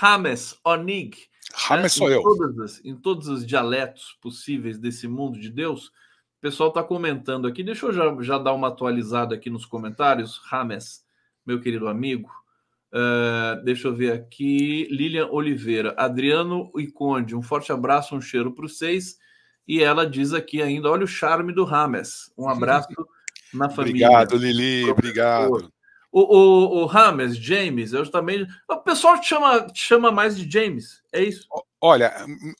Hames Onig. Hames né? sou em eu. Todas as, em todos os dialetos possíveis desse mundo de Deus. O pessoal está comentando aqui. Deixa eu já, já dar uma atualizada aqui nos comentários. Hames, meu querido amigo. Uh, deixa eu ver aqui. Lilian Oliveira, Adriano e Conde, um forte abraço, um cheiro para os seis. E ela diz aqui ainda: olha o charme do Rames. Um abraço na família. Obrigado, Lili. Professor. Obrigado. O, o, o Hammers James, eu também. O pessoal te chama, te chama mais de James, é isso? Olha,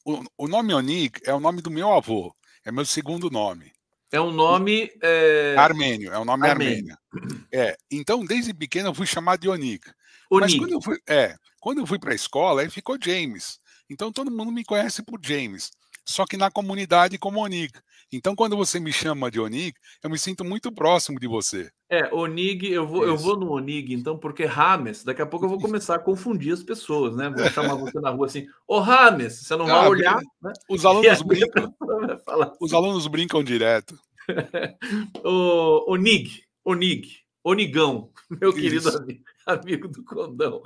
o, o nome Onik é o nome do meu avô, é meu segundo nome. É um nome. É... Armênio, é um nome armênio. armênio. É, então, desde pequeno eu fui chamado de Onik. Mas quando eu fui, é, quando eu fui para a escola, aí ficou James. Então todo mundo me conhece por James só que na comunidade como Onig. Então, quando você me chama de Onig, eu me sinto muito próximo de você. É, Onig, eu vou, eu vou no Onig, então, porque Rames, daqui a pouco eu vou começar a confundir as pessoas, né? Vou chamar você na rua assim, ô Rames, você não ah, vai olhar. Né? Os alunos brincam. Os assim. alunos brincam direto. o Onig, Onig, Onigão, meu Isso. querido amigo, amigo do Condão.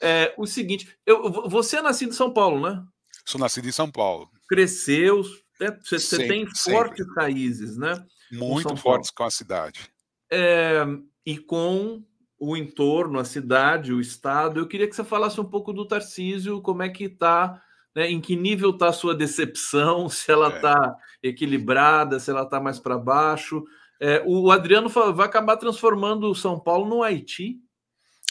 É, o seguinte, eu, você é nascido em São Paulo, né? sou nascido em São Paulo. Cresceu, né? você, sempre, tem fortes sempre. raízes, né? Muito fortes com a cidade. É, e com o entorno, a cidade, o estado. Eu queria que você falasse um pouco do Tarcísio, como é que está, né? em que nível está a sua decepção, se ela está é. Tá equilibrada, se ela está mais para baixo. É, o Adriano vai acabar transformando o São Paulo no Haiti.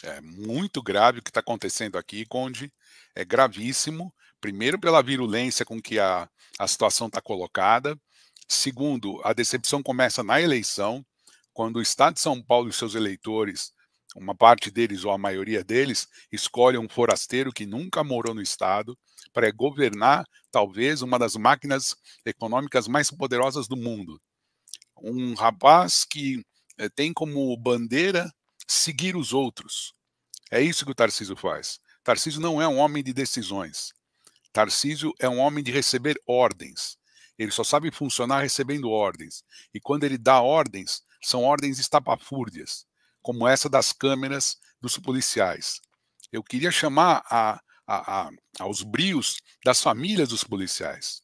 É muito grave o que está acontecendo aqui, Conde. É gravíssimo. Primeiro, pela virulência com que a, a situação está colocada. Segundo, a decepção começa na eleição, quando o Estado de São Paulo e seus eleitores, uma parte deles ou a maioria deles, escolhe um forasteiro que nunca morou no Estado para governar talvez uma das máquinas econômicas mais poderosas do mundo. Um rapaz que eh, tem como bandeira seguir os outros. É isso que o Tarcísio faz. Tarcísio não é um homem de decisões. Tarcísio é um homem de receber ordens. Ele só sabe funcionar recebendo ordens. E quando ele dá ordens, são ordens estapafúrdias, como essa das câmeras dos policiais. Eu queria chamar a, a, a, aos brios das famílias dos policiais.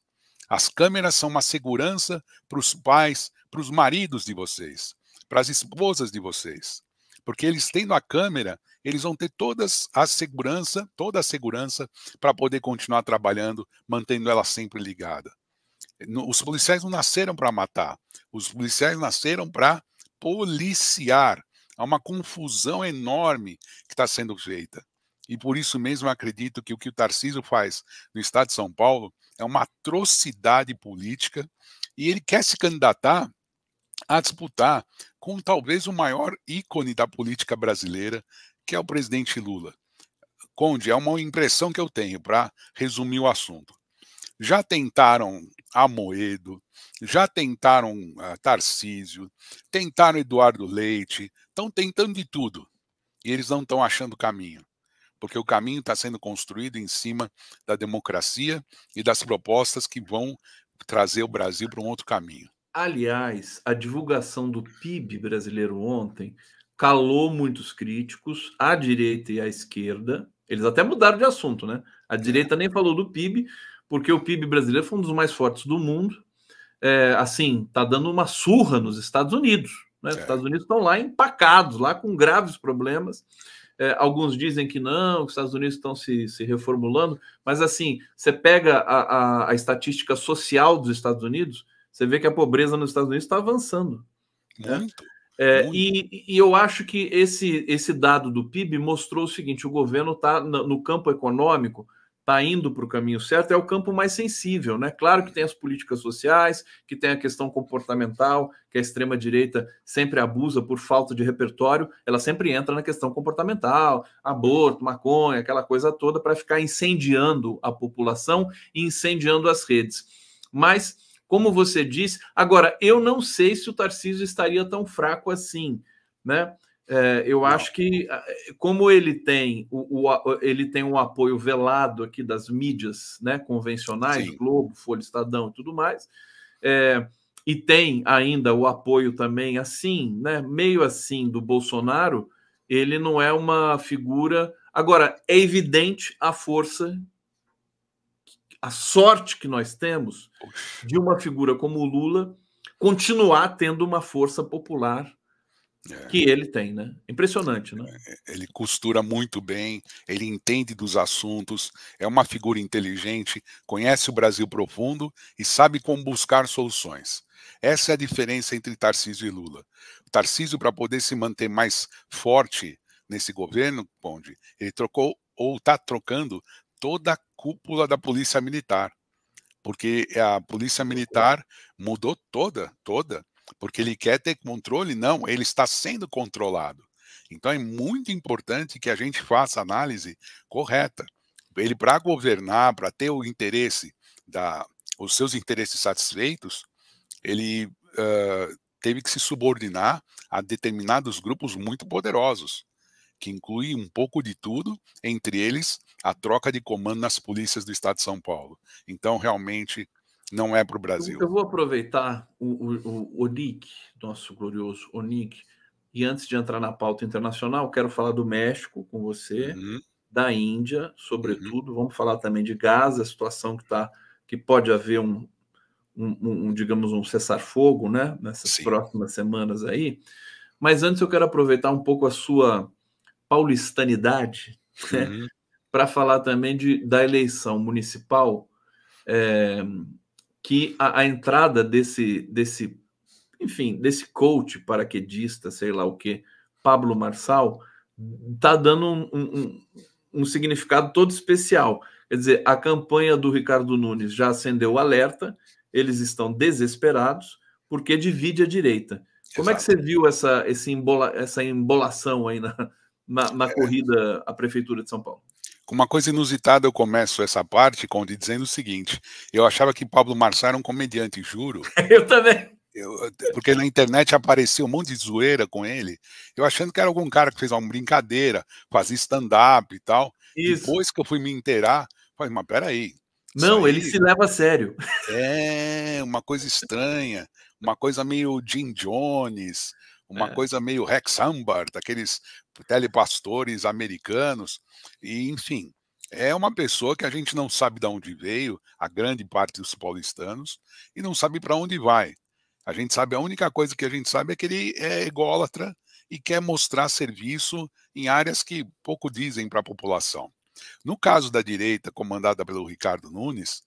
As câmeras são uma segurança para os pais, para os maridos de vocês, para as esposas de vocês. Porque eles tendo a câmera, eles vão ter todas a segurança, toda a segurança para poder continuar trabalhando, mantendo ela sempre ligada. Os policiais não nasceram para matar, os policiais nasceram para policiar. Há uma confusão enorme que está sendo feita. E por isso mesmo acredito que o que o Tarcísio faz no estado de São Paulo é uma atrocidade política e ele quer se candidatar a disputar com talvez o maior ícone da política brasileira, que é o presidente Lula? Conde, é uma impressão que eu tenho para resumir o assunto. Já tentaram Amoedo, já tentaram uh, Tarcísio, tentaram Eduardo Leite, estão tentando de tudo. E eles não estão achando caminho, porque o caminho está sendo construído em cima da democracia e das propostas que vão trazer o Brasil para um outro caminho. Aliás, a divulgação do PIB brasileiro ontem calou muitos críticos, à direita e à esquerda. Eles até mudaram de assunto, né? A é. direita nem falou do PIB, porque o PIB brasileiro foi um dos mais fortes do mundo. É, assim, tá dando uma surra nos Estados Unidos. Né? Os é. Estados Unidos estão lá empacados, lá com graves problemas. É, alguns dizem que não, que os Estados Unidos estão se, se reformulando, mas assim, você pega a, a, a estatística social dos Estados Unidos, você vê que a pobreza nos Estados Unidos está avançando. Né? Muito. Né? É, e, e, eu acho que esse, esse dado do PIB mostrou o seguinte: o governo está no campo econômico, está indo para o caminho certo, é o campo mais sensível, né? Claro que tem as políticas sociais, que tem a questão comportamental, que a extrema-direita sempre abusa por falta de repertório, ela sempre entra na questão comportamental, aborto, maconha, aquela coisa toda, para ficar incendiando a população e incendiando as redes. Mas como você disse. Agora, eu não sei se o Tarcísio estaria tão fraco assim, né? É, eu acho que, ah, é, como ele tem o, o, ele tem um apoio velado aqui das mídias né, convencionais, Sim. Globo, Folha Estadão e tudo mais, é, e tem ainda o apoio também assim, né, meio assim, do Bolsonaro, ele não é uma figura. Agora, é evidente a força a sorte que nós temos de uma figura como o Lula continuar tendo uma força popular é. que ele tem, né? Impressionante, né? É, ele costura muito bem, ele entende dos assuntos, é uma figura inteligente, conhece o Brasil profundo e sabe como buscar soluções. Essa é a diferença entre Tarcísio e Lula. O Tarcísio, para poder se manter mais forte nesse governo, Ponde, ele trocou ou está trocando toda a cúpula da polícia militar, porque a polícia é. militar mudou toda, toda, porque ele quer ter controle, não, ele está sendo controlado. Então é muito importante que a gente faça análise correta. Ele para governar, para ter o interesse da, os seus interesses satisfeitos, ele uh, teve que se subordinar a determinados grupos muito poderosos que inclui um pouco de tudo, entre eles a troca de comando nas polícias do Estado de São Paulo. Então, realmente, não é para o Brasil. Eu vou aproveitar o, o, o, o Nick, nosso glorioso Onik, e antes de entrar na pauta internacional, quero falar do México com você, uhum. da Índia, sobretudo. Uhum. Vamos falar também de Gaza, a situação que está, que pode haver um, um, um, digamos, um cessar-fogo, né, nessas Sim. próximas semanas aí. Mas antes eu quero aproveitar um pouco a sua paulistanidade, né, uhum. para falar também de, da eleição municipal, é, que a, a, entrada desse, desse, enfim, desse coach paraquedista, sei lá o que, Pablo Marçal, está dando um, um, um significado todo especial. Quer dizer, a campanha do Ricardo Nunes já acendeu o alerta, eles estão desesperados, porque divide a direita. Como Exato. é que você viu essa, esse embola, essa embolação aí na, na, na é. corrida à Prefeitura de São Paulo. Com uma coisa inusitada, eu começo essa parte, Conde, dizendo o seguinte: eu achava que Pablo Marçal era um comediante, juro. eu também. Eu, porque na internet apareceu um monte de zoeira com ele, eu achando que era algum cara que fez uma brincadeira, fazia stand-up e tal. Isso. Depois que eu fui me inteirar, falei, mas peraí. Não, aí, ele se leva a sério. É, uma coisa estranha, uma coisa meio Jim Jones, uma é. coisa meio Rex Humbert, daqueles telepastores americanos, e enfim, é uma pessoa que a gente não sabe de onde veio, a grande parte dos paulistanos, e não sabe para onde vai. A gente sabe, a única coisa que a gente sabe é que ele é ególatra e quer mostrar serviço em áreas que pouco dizem para a população. No caso da direita, comandada pelo Ricardo Nunes,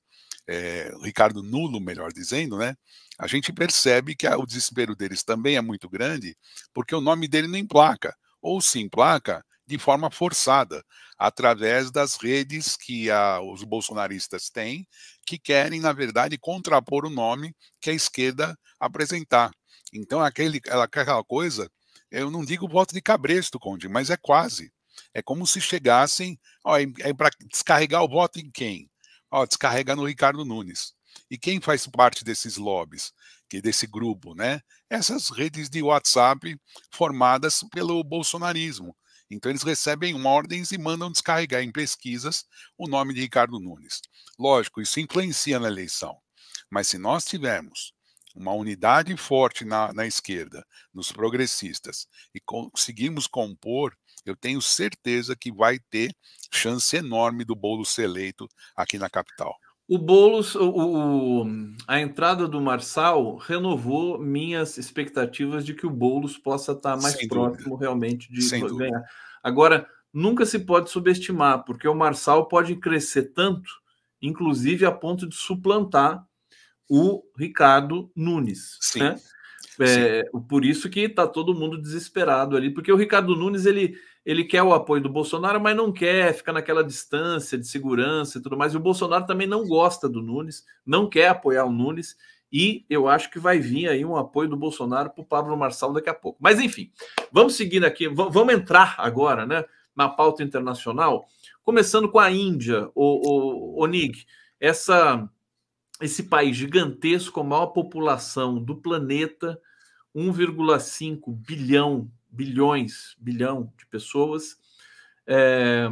é, Ricardo Nulo, melhor dizendo, né? A gente percebe que a, o desespero deles também é muito grande, porque o nome dele não emplaca, ou se emplaca de forma forçada, através das redes que a, os bolsonaristas têm, que querem, na verdade, contrapor o nome que a esquerda apresentar. Então, aquele, aquela coisa, eu não digo voto de cabresto, Conde, mas é quase. É como se chegassem ó, é para descarregar o voto em quem? ó, descarrega no Ricardo Nunes. E quem faz parte desses lobbies, que desse grupo, né? Essas redes de WhatsApp formadas pelo bolsonarismo. Então eles recebem ordens e mandam descarregar em pesquisas o nome de Ricardo Nunes. Lógico, isso influencia na eleição. Mas se nós tivermos uma unidade forte na, na esquerda, nos progressistas, e conseguimos compor eu tenho certeza que vai ter chance enorme do bolo ser eleito aqui na capital. O Boulos, o, o, a entrada do Marçal renovou minhas expectativas de que o Boulos possa estar mais Sem próximo dúvida. realmente de Sem ganhar. Dúvida. Agora, nunca se pode subestimar, porque o Marçal pode crescer tanto, inclusive a ponto de suplantar o Ricardo Nunes. Sim. Né? É, Sim. Por isso que está todo mundo desesperado ali, porque o Ricardo Nunes ele ele quer o apoio do Bolsonaro, mas não quer, fica naquela distância de segurança e tudo mais. E o Bolsonaro também não gosta do Nunes, não quer apoiar o Nunes, e eu acho que vai vir aí um apoio do Bolsonaro para o Pablo Marçal daqui a pouco. Mas enfim, vamos seguindo aqui, vamos entrar agora né, na pauta internacional, começando com a Índia, o, o, o essa, esse país gigantesco, a maior população do planeta, 1,5 bilhão bilhões, bilhão de pessoas, é, eh,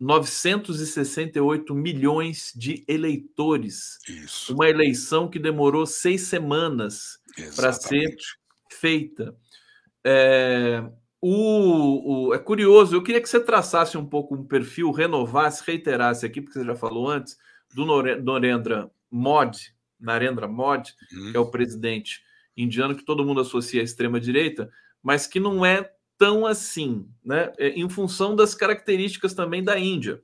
968 milhões de eleitores. Isso. Uma eleição que demorou seis semanas para ser feita. É, o, o, é curioso, eu queria que você traçasse um pouco um perfil, renovasse, reiterasse aqui, porque você já falou antes, do Norendra Modi, Narendra Mod, hum. que é o uhum. presidente indiano que todo mundo associa à extrema-direita, mas que não é tão assim, né? É, em função das características também da Índia,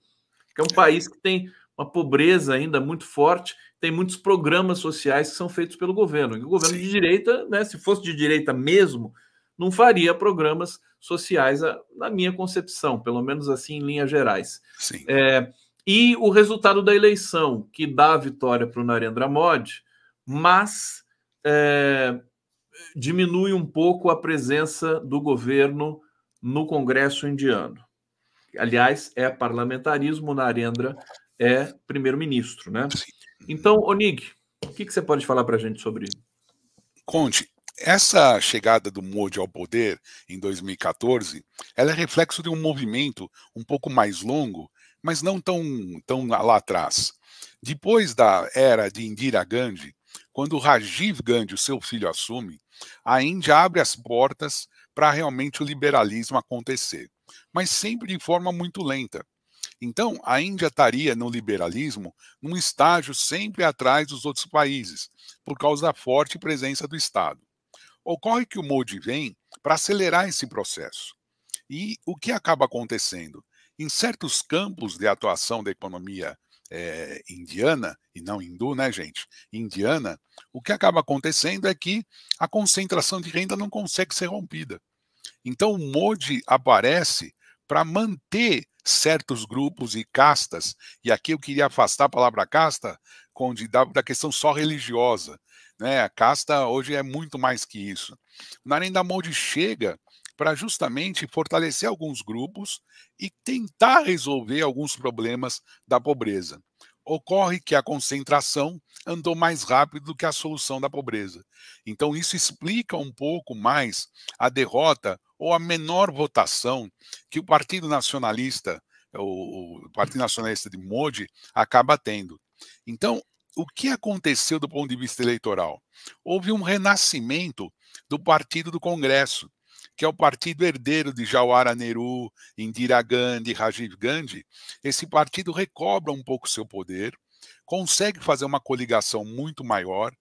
que é um país que tem uma pobreza ainda muito forte, tem muitos programas sociais que são feitos pelo governo. E o governo de direita, né, se fosse de direita mesmo, não faria programas sociais, ah, na minha concepção, pelo menos assim em linhas gerais. Sim. É, e o resultado da eleição, que dá a vitória para o Narendra Modi, mas é, diminui um pouco a presença do governo no Congresso indiano. Aliás, é parlamentarismo, Narendra é primeiro-ministro, né? Então, Onig, o que, que você pode falar para a gente sobre isso? Conte, essa chegada do Modi ao poder em 2014, ela é reflexo de um movimento um pouco mais longo, mas não tão, tão lá atrás. Depois da era de Indira Gandhi, quando Rajiv Gandhi, o seu filho, assume, a Índia abre as portas para realmente o liberalismo acontecer, mas sempre de forma muito lenta. Então, a Índia estaria no liberalismo num estágio sempre atrás dos outros países, por causa da forte presença do Estado. Ocorre que o Modi vem para acelerar esse processo. E o que acaba acontecendo? Em certos campos de atuação da economia é, indiana, e não hindu, né, gente? Indiana, o que acaba acontecendo é que a concentração de renda não consegue ser rompida. Então o Modi aparece para manter certos grupos e castas, e aqui eu queria afastar a palavra casta Conde, da, da questão só religiosa. Né? A casta hoje é muito mais que isso. Narendra Modi chega para justamente fortalecer alguns grupos e tentar resolver alguns problemas da pobreza. Ocorre que a concentração andou mais rápido do que a solução da pobreza. Então, isso explica um pouco mais a derrota ou a menor votação que o Partido Nacionalista, o Partido Nacionalista de Modi, acaba tendo. Então, o que aconteceu do ponto de vista eleitoral? Houve um renascimento do Partido do Congresso, que é o partido herdeiro de Jawahar Nehru, Indira Gandhi, Rajiv Gandhi, esse partido recobra um pouco seu poder, consegue fazer uma coligação muito maior.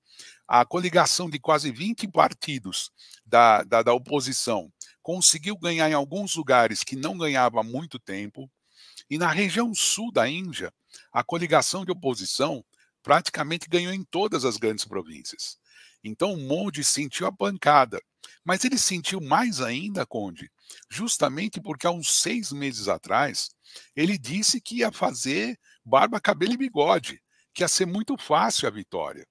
A coligação de quase 20 partidos da, da, da oposição conseguiu ganhar em alguns lugares que não ganhava há muito tempo. E na região sul da Índia, a coligação de oposição praticamente ganhou em todas as grandes províncias. Então Monde sentiu a pancada. Mas ele sentiu mais ainda, Conde, justamente porque há uns seis meses atrás ele disse que ia fazer barba, cabelo e bigode, que ia ser muito fácil a vitória.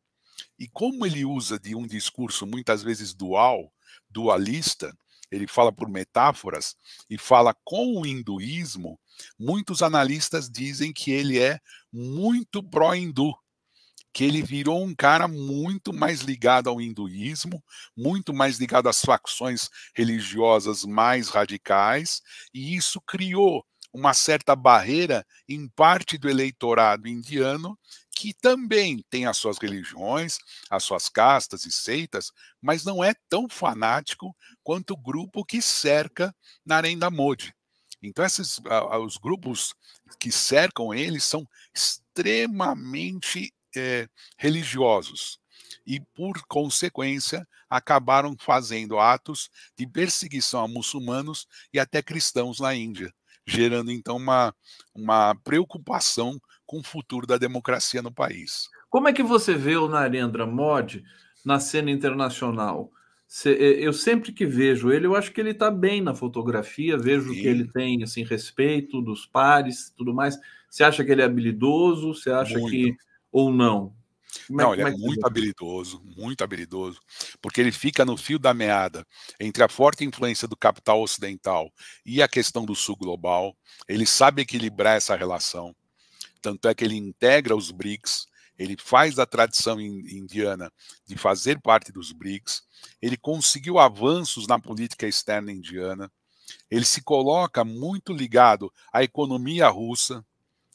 E como ele usa de um discurso muitas vezes dual, dualista, ele fala por metáforas e fala com o hinduísmo, muitos analistas dizem que ele é muito pró-hindu que ele virou um cara muito mais ligado ao hinduísmo, muito mais ligado às facções religiosas mais radicais, e isso criou uma certa barreira em parte do eleitorado indiano, que também tem as suas religiões, as suas castas e seitas, mas não é tão fanático quanto o grupo que cerca Narendra Modi. Então, esses, os grupos que cercam ele são extremamente é, religiosos e, por consequência, acabaram fazendo atos de perseguição a muçulmanos e até cristãos na Índia, gerando então uma, uma preocupação com o futuro da democracia no país. Como é que você vê o Narendra Modi na cena internacional? Eh, eu sempre que vejo ele, eu acho que ele está bem na fotografia, vejo Sim. que ele tem assim respeito dos pares, tudo mais. Você acha que ele é habilidoso? Você acha Muito. que ou não? É não, ele é, é muito habilidoso, muito habilidoso, porque ele fica no fio da meada entre a forte influência do capital ocidental e a questão do sul global. Ele sabe equilibrar essa relação, tanto é que ele integra os BRICS, ele faz da tradição indiana de fazer parte dos BRICS, ele conseguiu avanços na política externa indiana, ele se coloca muito ligado à economia russa,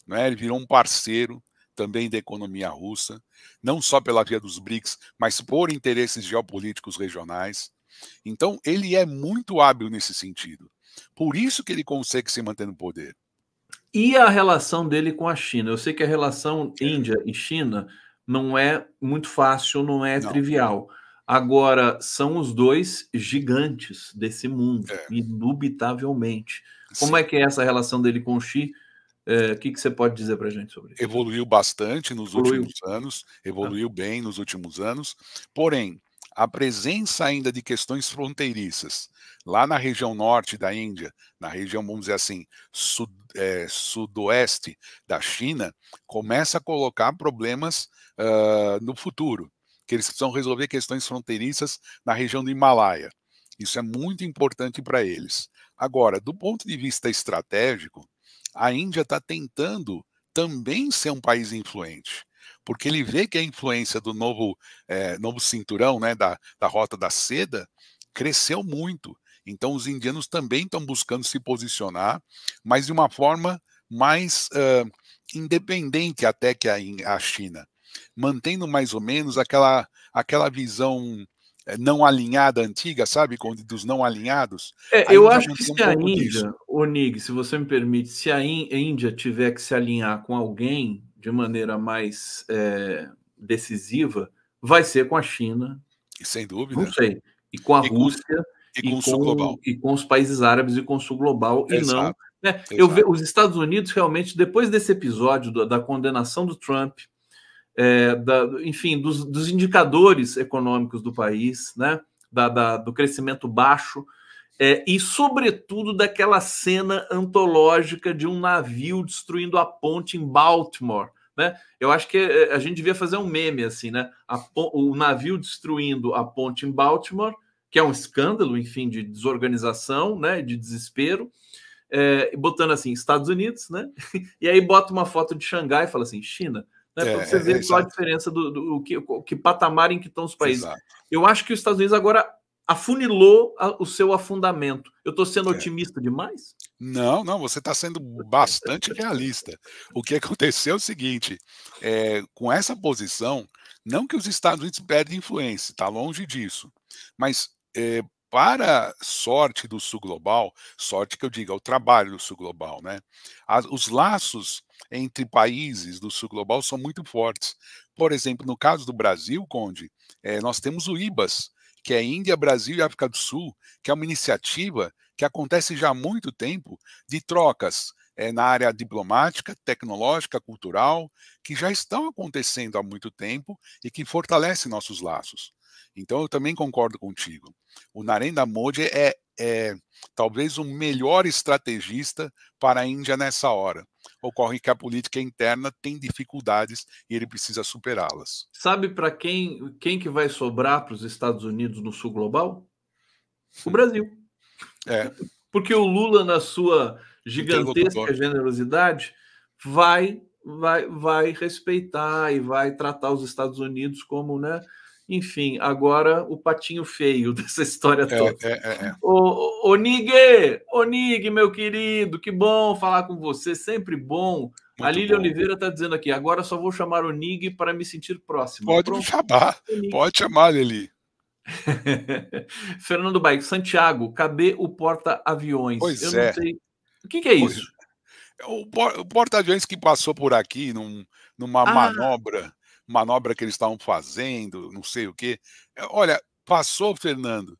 né? ele virou um parceiro também da economia russa, não só pela via dos BRICS, mas por interesses geopolíticos regionais. Então, ele é muito hábil nesse sentido. Por isso que ele consegue se manter no poder. E a relação dele com a China? Eu sei que a relação é. Índia e China não é muito fácil, não é não. trivial. Agora, são os dois gigantes desse mundo, é. indubitavelmente. Como Sim. é que é essa relação dele com o Xi? o eh, que, que, você pode dizer para a gente sobre isso? Evoluiu bastante nos evoluiu. últimos anos, tá. evoluiu ah. bem nos últimos anos, porém, a presença ainda de questões fronteiriças lá na região norte da Índia, na região, vamos dizer assim, sud, é, sudoeste da China, começa a colocar problemas uh, no futuro, que eles precisam resolver questões fronteiriças na região do Himalaia. Isso é muito importante para eles. Agora, do ponto de vista estratégico, a Índia está tentando também ser um país influente, porque ele vê que a influência do novo, é, novo cinturão, né, da, da Rota da Seda, cresceu muito. Então, os indianos também estão buscando se posicionar, mas de uma forma mais uh, independente até que a, a China, mantendo mais ou menos aquela, aquela visão eh, não alinhada antiga, sabe? Dos não alinhados. É, eu acho que se a Índia, Onig, se você me permite, se a Índia tiver que se alinhar com alguém de maneira mais é, decisiva, vai ser com a China. Sem dúvida. Não sei. E com a e Rússia. Com, e, com, o Sul Global. E com os países árabes e com o Sul Global. e não. Né? Eu ve, os Estados Unidos realmente, depois desse episódio do, da condenação do Trump é, da, enfim, dos, dos, indicadores econômicos do país, né? Da, da, do crescimento baixo, é, e, sobretudo, daquela cena antológica de um navio destruindo a ponte em Baltimore. Né? Eu acho que é, a gente devia fazer um meme assim, né? A, o navio destruindo a ponte em Baltimore, que é um escândalo, enfim, de desorganização, né? De desespero. É, botando assim, Estados Unidos, né? E aí bota uma foto de Xangai e fala assim: China, né, para é, você é, ver é qual a diferença do, do, do que, que, patamar em que estão os países. Exato. Eu acho que os Estados Unidos agora afunilou o seu afundamento. Eu estou sendo é. otimista demais? Não, não, você está sendo bastante realista. O que aconteceu é o seguinte: é, com essa posição, não que os Estados Unidos perdem influência, está longe disso, mas é, para sorte do Sul Global, sorte que eu digo, é o trabalho do Sul Global, né? As, os laços entre países do Sul Global são muito fortes. Por exemplo, no caso do Brasil, Conde, é, nós temos o IBAS, que é Índia, Brasil e África do Sul, que é uma iniciativa que acontece já há muito tempo de trocas é, na área diplomática, tecnológica, cultural, que já estão acontecendo há muito tempo e que fortalece nossos laços. Então eu também concordo contigo. O Narendra Modi é, é talvez o melhor estrategista para a Índia nessa hora. Ocorre que a política interna tem dificuldades e ele precisa superá-las. Sabe para quem quem que vai sobrar para os Estados Unidos no sul global? O Brasil. É. Porque o Lula na sua gigantesca generosidade vai vai vai respeitar e vai tratar os Estados Unidos como, né, enfim, agora o patinho feio dessa história é, toda. É, é, o é. Nigue, o Nigue, meu querido, que bom falar com você, sempre bom. Muito a Lília bom. Oliveira está dizendo aqui, agora só vou chamar o Nigue para me sentir próximo. Pode Pronto. me chamar, pode chamar, Lili. Fernando Baico, Santiago, cadê o porta-aviões? Pois Eu é. não sei. O que, que é pois isso? É. O porta-aviões que passou por aqui num, numa ah. manobra manobra que eles estavam fazendo, não sei o quê. É, olha, passou, Fernando,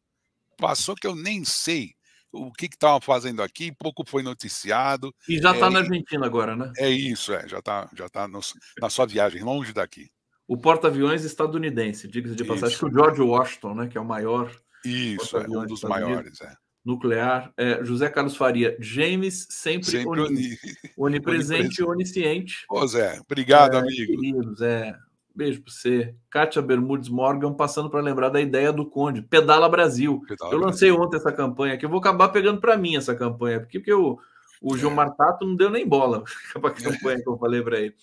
passou que eu nem sei o que estavam fazendo aqui, pouco foi noticiado. E já está é, na Argentina agora, né? É isso, é, já está já tá na sua viagem, longe daqui. O porta-aviões estadunidense, diga-se de isso. passagem, que o George Washington, né, que é o maior. Isso, é um dos maiores, é. Nuclear, é, José Carlos Faria, James sempre, sempre oni, onipresente e onisciente. Ô, Zé, obrigado, é, amigo. Queridos, é, Beijo para você. Kátia Bermudes Morgan, passando para lembrar da ideia do Conde. Pedala Brasil. Pedala eu lancei Brasil. ontem essa campanha aqui. Eu vou acabar pegando para mim essa campanha, porque, porque o, o é. Gilmar Tato não deu nem bola para a campanha que eu falei para ele.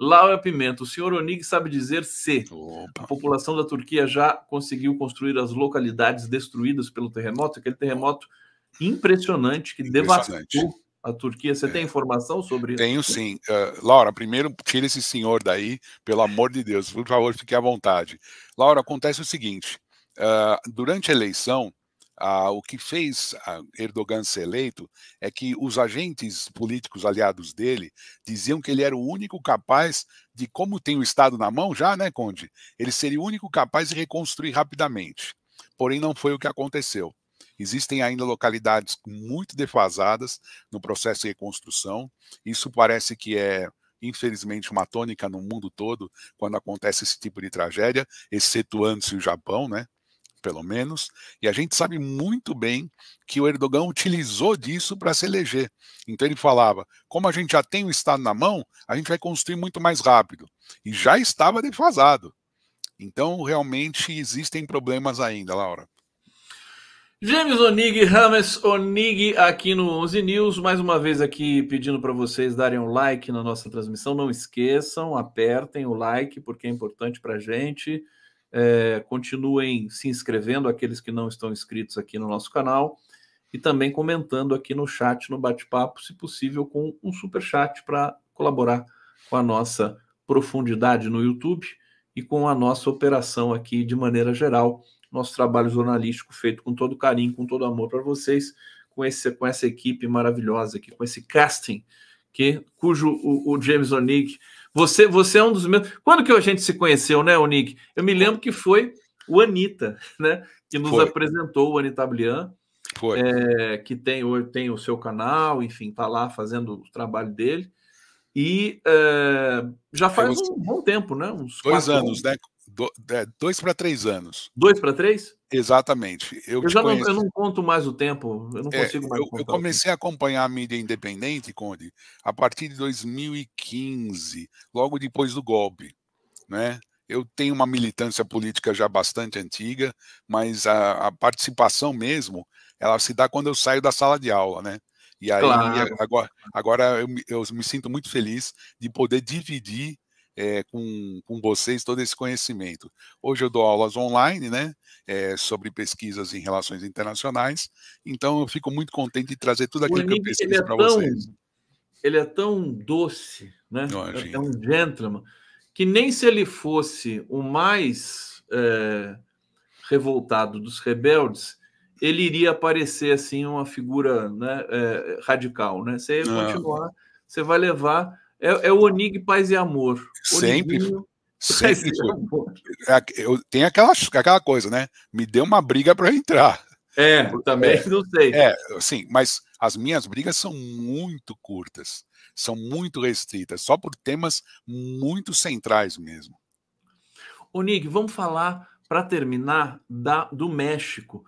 Laura Pimenta, o senhor Onig sabe dizer se Opa. a população da Turquia já conseguiu construir as localidades destruídas pelo terremoto, aquele terremoto impressionante que impressionante. devastou a Turquia. Você é. tem informação sobre isso? Tenho sim. Uh, Laura, primeiro tira esse senhor daí, pelo amor de Deus, por favor, fique à vontade. Laura, acontece o seguinte: uh, durante a eleição, uh, o que fez Erdogan ser eleito é que os agentes políticos aliados dele diziam que ele era o único capaz de, como tem o Estado na mão já, né, Conde? Ele seria o único capaz de reconstruir rapidamente. Porém, não foi o que aconteceu. Existem ainda localidades muito defasadas no processo de reconstrução. Isso parece que é, infelizmente, uma tônica no mundo todo quando acontece esse tipo de tragédia, excetuando-se o Japão, né? pelo menos, e a gente sabe muito bem que o Erdogan utilizou disso para se eleger. Então ele falava: como a gente já tem o Estado na mão, a gente vai construir muito mais rápido. E já estava defasado. Então, realmente, existem problemas ainda, Laura. James Onig, Rames Onig aqui no 11 News, mais uma vez aqui pedindo para vocês darem um like na nossa transmissão, não esqueçam, apertem o like porque é importante para a gente, é, continuem se inscrevendo, aqueles que não estão inscritos aqui no nosso canal, e também comentando aqui no chat, no bate-papo, se possível com um super chat para colaborar com a nossa profundidade no YouTube e com a nossa operação aqui de maneira geral nosso trabalho jornalístico feito com todo carinho, com todo amor para vocês, com, esse, com essa equipe maravilhosa aqui, com esse casting que cujo o, o James O'Nick, você você é um dos meus. Quando que a gente se conheceu, né, O'Nick? Eu me lembro que foi o Anita, né, que nos foi. apresentou o Blian, Foi. É, que tem, tem o seu canal, enfim, está lá fazendo o trabalho dele. E é, já faz uns, um bom tempo, né? Uns dois anos, anos, né? Do, é, dois para três anos. Dois para três? Exatamente. Eu, eu já não, eu não, conto mais o tempo, eu não é, consigo mais. Eu, eu comecei a acompanhar a mídia independente, Conde, a partir de 2015, logo depois do golpe. Né? Eu tenho uma militância política já bastante antiga, mas a, a participação mesmo, ela se dá quando eu saio da sala de aula, né? E aí, claro. agora, agora eu, eu me sinto muito feliz de poder dividir é, com, com vocês todo esse conhecimento. Hoje eu dou aulas online, né, é, sobre pesquisas em relações internacionais, então eu fico muito contente de trazer tudo aquilo que eu pesquiso é para vocês. Ele é tão doce, né? Não, é um gentleman, que nem se ele fosse o mais eh, revoltado dos rebeldes, ele iria aparecer assim uma figura né, radical, né? Você ia continuar, você vai levar é, é o Onig Paz e Amor. Sempre. sempre. É amor. Tem aquela, aquela coisa, né? Me deu uma briga para entrar. É, é também é, não sei. É, sim, mas as minhas brigas são muito curtas, são muito restritas, só por temas muito centrais mesmo. Onig, vamos falar, para terminar, da, do México,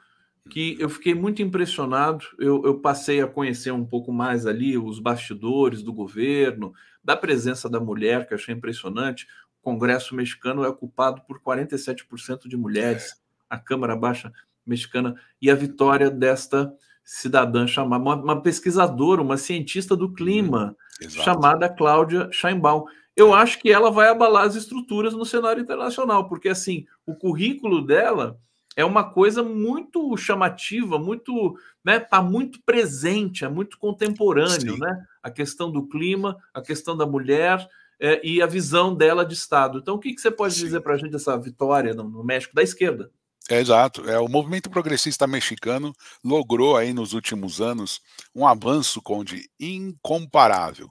que uhum. eu fiquei muito impressionado. Eu, eu passei a conhecer um pouco mais ali os bastidores do governo, da presença da mulher, que eu achei impressionante. O Congresso mexicano é ocupado por 47% de mulheres, a Câmara Baixa Mexicana, e a vitória desta cidadã chamada, uma, uma pesquisadora, uma cientista do clima, uhum, chamada Cláudia Scheinbaum. Eu acho que ela vai abalar as estruturas no cenário internacional, porque assim, o currículo dela é uma coisa muito chamativa, muito, né, tá muito presente, é muito contemporâneo, Sim. né? A questão do clima, a questão da mulher é, e a visão dela de Estado. Então, o que, que você pode Sim. dizer para a gente dessa vitória no, no, México da esquerda? É, exato. É, o movimento progressista mexicano logrou aí nos últimos anos um avanço, Conde, incomparável.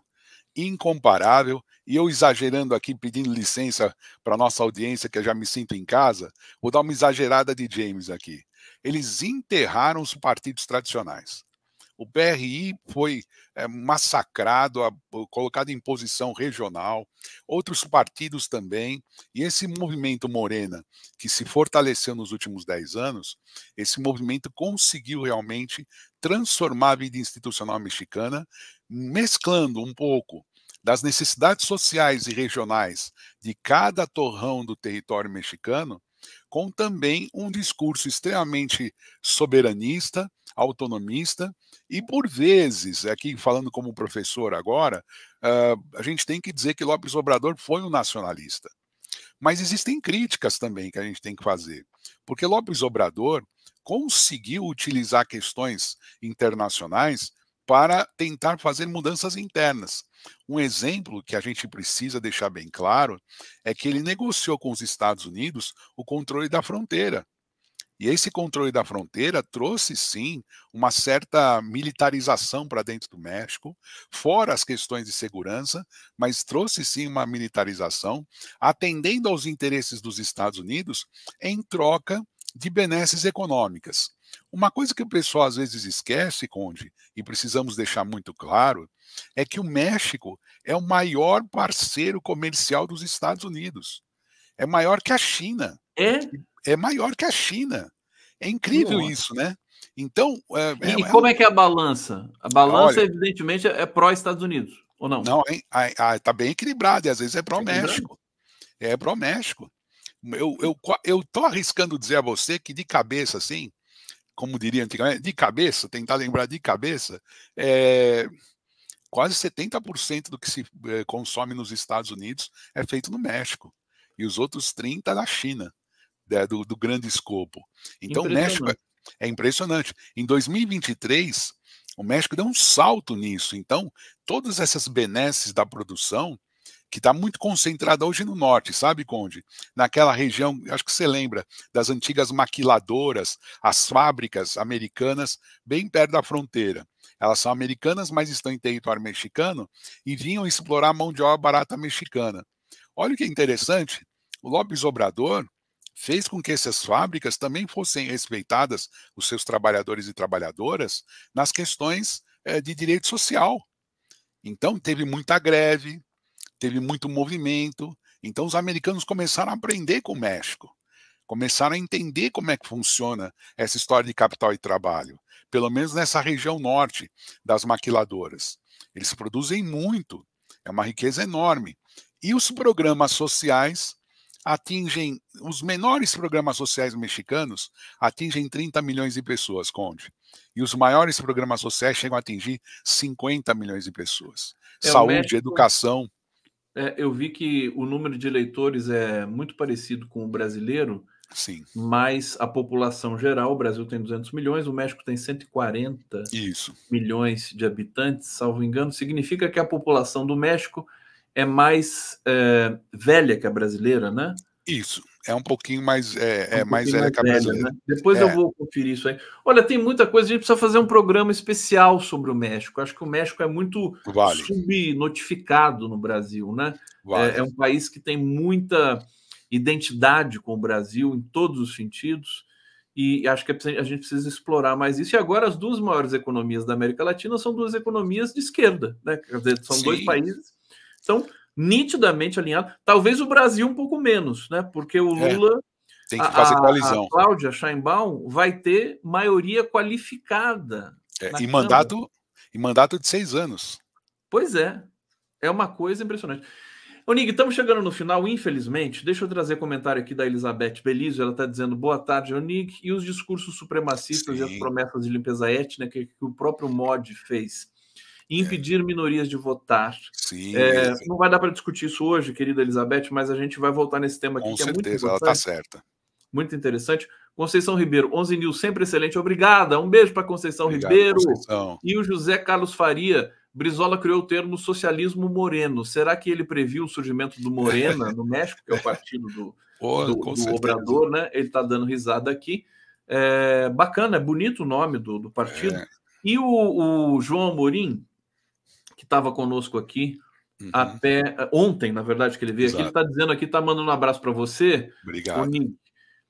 Incomparável e eu exagerando aqui, pedindo licença para nossa audiência, que eu já me sinto em casa, vou dar uma exagerada de James aqui. Eles enterraram os partidos tradicionais. O PRI foi é, massacrado, colocado em posição regional, outros partidos também, e esse movimento Morena, que se fortaleceu nos últimos dez anos, esse movimento conseguiu realmente transformar a vida institucional mexicana, mesclando um pouco das necessidades sociais e regionais de cada torrão do território mexicano, com também um discurso extremamente soberanista, autonomista e por vezes, é aqui falando como professor agora, uh, a gente tem que dizer que Lopes Obrador foi um nacionalista. Mas existem críticas também que a gente tem que fazer, porque Lopes Obrador conseguiu utilizar questões internacionais para tentar fazer mudanças internas. Um exemplo que a gente precisa deixar bem claro é que ele negociou com os Estados Unidos o controle da fronteira. E esse controle da fronteira trouxe sim uma certa militarização para dentro do México, fora as questões de segurança, mas trouxe sim uma militarização, atendendo aos interesses dos Estados Unidos em troca de benesses econômicas. Uma coisa que o pessoal às vezes esquece, Conde, e precisamos deixar muito claro, é que o México é o maior parceiro comercial dos Estados Unidos. É maior que a China. É? É maior que a China. É incrível Nossa. isso, né? Então. É, e é, é como é que é a balança? A balança, olha, evidentemente, é pró-Estados Unidos, ou não? Não, está bem equilibrada, e às vezes é tá pró-México. É pró-México. Eu, estou eu arriscando dizer a você que de cabeça, assim, como diria antigamente, de cabeça, tentar lembrar de cabeça, é, quase 70% do que se eh, consome nos Estados Unidos é feito no México e os outros 30% na China, né, do, do, grande escopo. Então, o México é, é impressionante. Em 2023, o México deu um salto nisso. Então, todas essas benesses da produção que está muito concentrada hoje no norte, sabe, Conde? Naquela região, acho que você lembra, das antigas maquiladoras, as fábricas americanas, bem perto da fronteira. Elas são americanas, mas estão em território mexicano e vinham explorar a mão de obra barata mexicana. Olha o que é interessante, o Lobo Obrador fez com que essas fábricas também fossem respeitadas, os seus trabalhadores e trabalhadoras, nas questões eh, de direito social. Então, teve muita greve, teve muito movimento. Então os americanos começaram a aprender com o México, começaram a entender como é que funciona essa história de capital e trabalho, pelo menos nessa região norte das maquiladoras. Eles produzem muito, é uma riqueza enorme. E os programas sociais atingem, os menores programas sociais mexicanos atingem 30 milhões de pessoas, Conde. E os maiores programas sociais chegam a atingir 50 milhões de pessoas. É Saúde, México... educação. É, eu vi que o número de eleitores é muito parecido com o brasileiro, Sim. mas a população geral, o Brasil tem 200 milhões, o México tem 140 Isso. milhões de habitantes, salvo engano, significa que a população do México é mais é, velha que a brasileira, né? Isso é um pouquinho mais, é, é, é um mais velha mais Né? Depois é. eu vou conferir isso aí. Olha, tem muita coisa, a gente precisa fazer um programa especial sobre o México. Acho que o México é muito vale. subnotificado no Brasil, né? É, vale. É, é, um país que tem muita identidade com o Brasil em todos os sentidos. E acho que é a gente precisa explorar mais isso. E agora, as duas maiores economias da América Latina são duas economias de esquerda, né? Quer dizer, são Sim. dois países. Então, nitidamente alinhado. Talvez o Brasil um pouco menos, né? Porque o é, Lula. É. Tem que fazer a, coalizão. A Cláudia Scheinbaum vai ter maioria qualificada. É, e, mandato, e mandato de seis anos. Pois é. É uma coisa impressionante. Nig, estamos chegando no final, infelizmente. Deixa eu trazer comentário aqui da Elizabeth Belizo Ela está dizendo boa tarde, Onig. E os discursos supremacistas Sim. e as promessas de limpeza étnica que, que o próprio MOD fez? impedir minorias de votar. Sim, é, Não vai dar para discutir isso hoje, querida Elizabeth, mas a gente vai voltar nesse tema aqui. Com que é certeza, é ela está certa. Muito interessante. Conceição Ribeiro, 11 News, sempre excelente. Obrigada. Um beijo para Conceição Obrigado, Ribeiro. Conceição. E o José Carlos Faria. Brizola criou o termo socialismo moreno. Será que ele previu o surgimento do Morena no México, que é o partido do, do, do Obrador, né? Ele está dando risada aqui. É, bacana, é bonito o nome do, do partido. É. E o, o João Amorim, que estava conosco aqui uhum. até eh, ontem, na verdade, que ele veio Exato. aqui, está dizendo aqui, está mandando um abraço para você. Obrigado.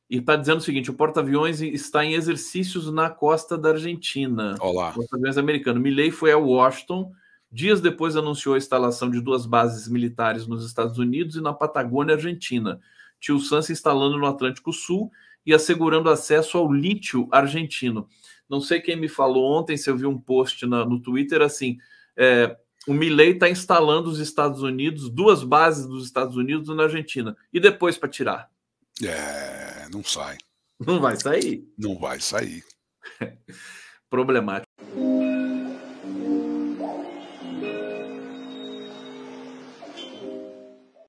E está dizendo o seguinte: o porta-aviões está em exercícios na costa da Argentina. Olá. Porta-aviões americano. Milley foi a Washington. Dias depois anunciou a instalação de duas bases militares nos Estados Unidos e na Patagônia Argentina. Tio Sam se instalando no Atlântico Sul e assegurando acesso ao lítio argentino. Não sei quem me falou ontem, se eu vi um post na, no Twitter assim: é, o Milley está instalando os Estados Unidos, duas bases dos Estados Unidos na Argentina. E depois para tirar? É, não sai. Não vai sair? Não vai sair. Problemático.